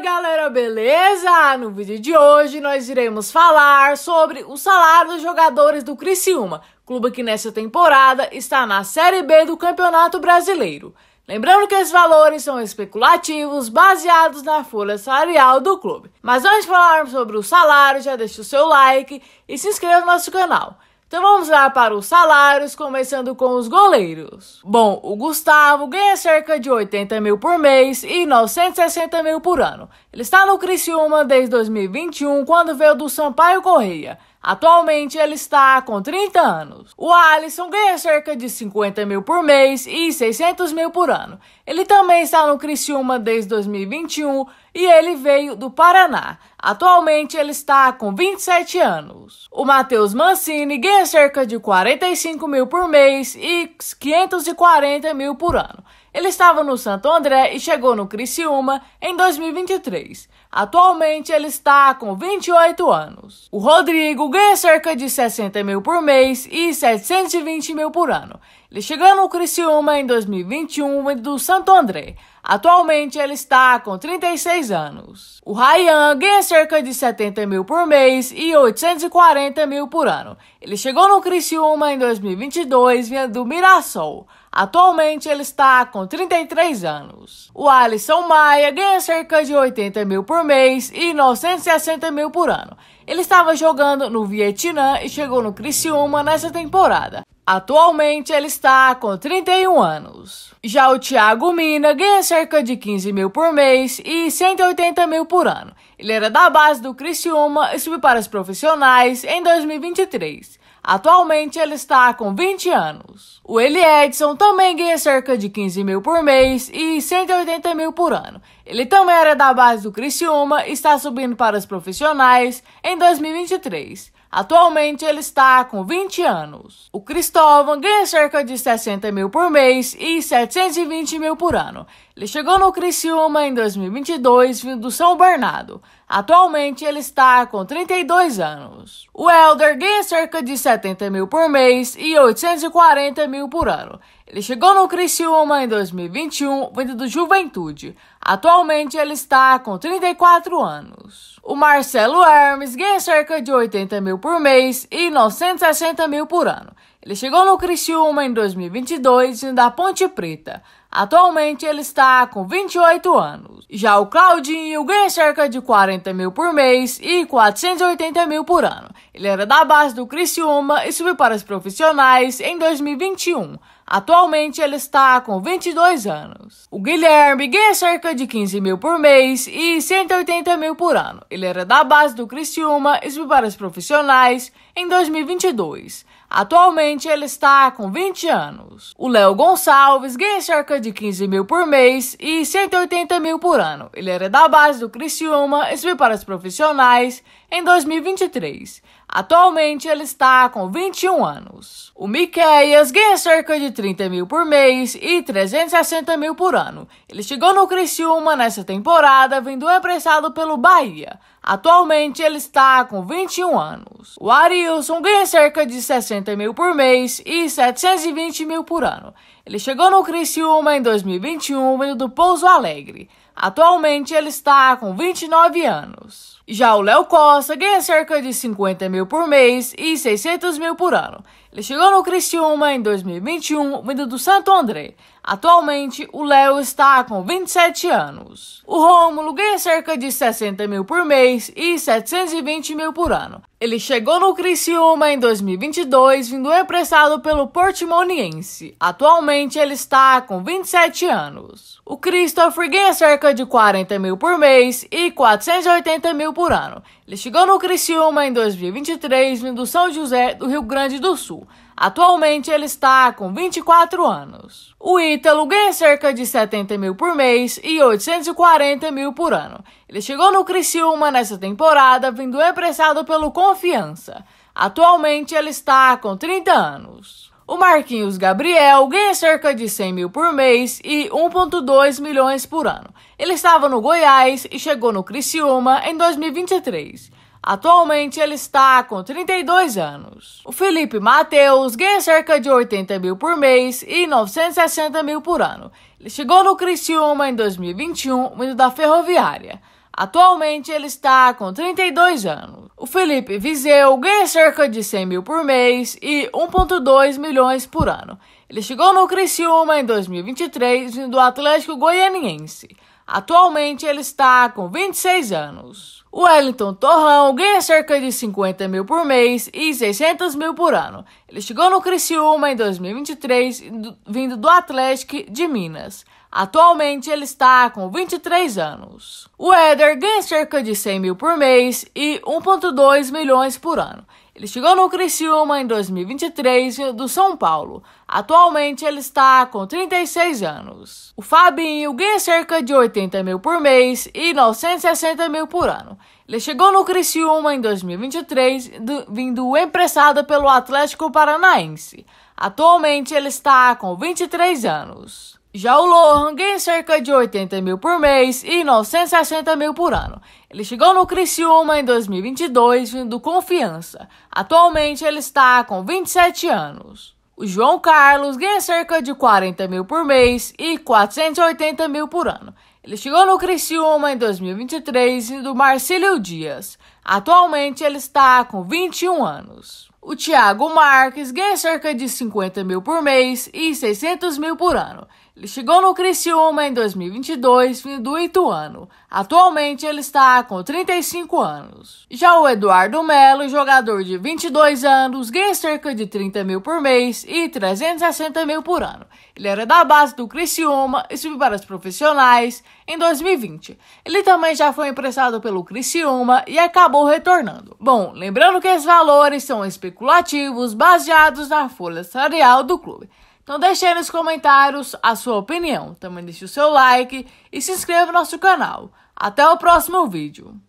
galera, beleza? No vídeo de hoje nós iremos falar sobre o salário dos jogadores do Criciúma, clube que nessa temporada está na Série B do Campeonato Brasileiro. Lembrando que esses valores são especulativos, baseados na folha salarial do clube. Mas antes de falarmos sobre o salário, já deixa o seu like e se inscreva no nosso canal. Então vamos lá para os salários, começando com os goleiros. Bom, o Gustavo ganha cerca de 80 mil por mês e 960 mil por ano. Ele está no Criciúma desde 2021, quando veio do Sampaio Correia. Atualmente ele está com 30 anos. O Alisson ganha cerca de 50 mil por mês e 600 mil por ano. Ele também está no Criciúma desde 2021 e ele veio do Paraná. Atualmente ele está com 27 anos. O Matheus Mancini ganha cerca de 45 mil por mês e 540 mil por ano. Ele estava no Santo André e chegou no Criciúma em 2023. Atualmente ele está com 28 anos. O Rodrigo ganha cerca de 60 mil por mês e 720 mil por ano. Ele chegou no Criciúma em 2021 do Santo André. Atualmente ele está com 36 anos. O Ryan ganha cerca de 70 mil por mês e 840 mil por ano. Ele chegou no Criciúma em 2022 vindo do Mirassol. Atualmente ele está com 33 anos. O Alisson Maia ganha cerca de 80 mil por mês e 960 mil por ano. Ele estava jogando no Vietnã e chegou no Criciúma nessa temporada. Atualmente ele está com 31 anos. Já o Thiago Mina ganha cerca de 15 mil por mês e 180 mil por ano. Ele era da base do Criciúma e subiu para os profissionais em 2023. Atualmente ele está com 20 anos. O Eli Edson também ganha cerca de 15 mil por mês e 180 mil por ano. Ele também era da base do Criciúma e está subindo para os profissionais em 2023. Atualmente ele está com 20 anos. O Cristóvão ganha cerca de 60 mil por mês e 720 mil por ano. Ele chegou no Criciúma em 2022, vindo do São Bernardo. Atualmente ele está com 32 anos. O Elder ganha cerca de 70 mil por mês e 840 mil por ano. Ele chegou no Criciúma em 2021, vindo do Juventude. Atualmente ele está com 34 anos. O Marcelo Hermes ganha cerca de 80 mil por mês e 960 mil por ano. Ele chegou no Criciúma em 2022 vindo da Ponte Preta. Atualmente ele está com 28 anos. Já o Claudinho ganha cerca de 40 mil por mês e 480 mil por ano. Ele era da base do Criciúma e subiu para os profissionais em 2021. Atualmente ele está com 22 anos. O Guilherme ganha cerca de 15 mil por mês e 180 mil por ano. Ele era da base do Criciúma e subiu para os profissionais em 2022. Atualmente ele está com 20 anos. O Léo Gonçalves ganha cerca de 15 mil por mês e 180 mil por ano. Ele era da base do Criciúma, se para os profissionais em 2023. Atualmente ele está com 21 anos. O Miqueias ganha cerca de 30 mil por mês e 360 mil por ano. Ele chegou no Criciúma nessa temporada, vindo emprestado pelo Bahia. Atualmente ele está com 21 anos. O Arilson ganha cerca de 60 mil por mês e 720 mil por ano. Ele chegou no Criciúma em 2021, vindo do Pouso Alegre. Atualmente ele está com 29 anos. Já o Léo Costa ganha cerca de 50 mil por mês e 600 mil por ano. Ele chegou no Criciúma em 2021, vindo do Santo André. Atualmente, o Léo está com 27 anos. O Rômulo ganha cerca de 60 mil por mês e 720 mil por ano. Ele chegou no Criciúma em 2022, vindo emprestado pelo Portimoniense. Atualmente, ele está com 27 anos. O Christopher ganha cerca de 40 mil por mês e 480 mil por ano. Ele chegou no Criciúma em 2023, vindo do São José do Rio Grande do Sul. Atualmente ele está com 24 anos. O Ítalo ganha cerca de 70 mil por mês e 840 mil por ano. Ele chegou no Criciúma nessa temporada, vindo emprestado pelo Confiança. Atualmente ele está com 30 anos. O Marquinhos Gabriel ganha cerca de 100 mil por mês e 1,2 milhões por ano. Ele estava no Goiás e chegou no Criciúma em 2023. Atualmente ele está com 32 anos. O Felipe Mateus ganha cerca de 80 mil por mês e 960 mil por ano. Ele chegou no Criciúma em 2021, vindo da Ferroviária. Atualmente ele está com 32 anos. O Felipe Viseu ganha cerca de 100 mil por mês e 1,2 milhões por ano. Ele chegou no Criciúma em 2023, vindo do Atlético Goianiense. Atualmente ele está com 26 anos. Wellington Torrão ganha cerca de 50 mil por mês e 600 mil por ano. Ele chegou no Criciúma em 2023, vindo do Atlético de Minas. Atualmente ele está com 23 anos. O Éder ganha cerca de 100 mil por mês e 1,2 milhões por ano. Ele chegou no Criciúma em 2023 do São Paulo. Atualmente ele está com 36 anos. O Fabinho ganha cerca de 80 mil por mês e 960 mil por ano. Ele chegou no Criciúma em 2023 do, vindo emprestado pelo Atlético Paranaense. Atualmente ele está com 23 anos. Já o Lohan ganha cerca de 80 mil por mês e 960 mil por ano. Ele chegou no Criciúma em 2022 vindo do Confiança. Atualmente ele está com 27 anos. O João Carlos ganha cerca de 40 mil por mês e 480 mil por ano. Ele chegou no Criciúma em 2023 vindo do Marcílio Dias. Atualmente ele está com 21 anos. O Thiago Marques ganha cerca de 50 mil por mês e 600 mil por ano. Ele chegou no Criciúma em 2022, fim do oito ano. Atualmente ele está com 35 anos. Já o Eduardo Melo, jogador de 22 anos, ganha cerca de 30 mil por mês e 360 mil por ano. Ele era da base do Criciúma e subiu para os profissionais em 2020. Ele também já foi emprestado pelo Criciúma e acabou retornando. Bom, lembrando que esses valores são especulativos baseados na folha salarial do clube. Então deixe aí nos comentários a sua opinião. Também deixe o seu like e se inscreva no nosso canal. Até o próximo vídeo.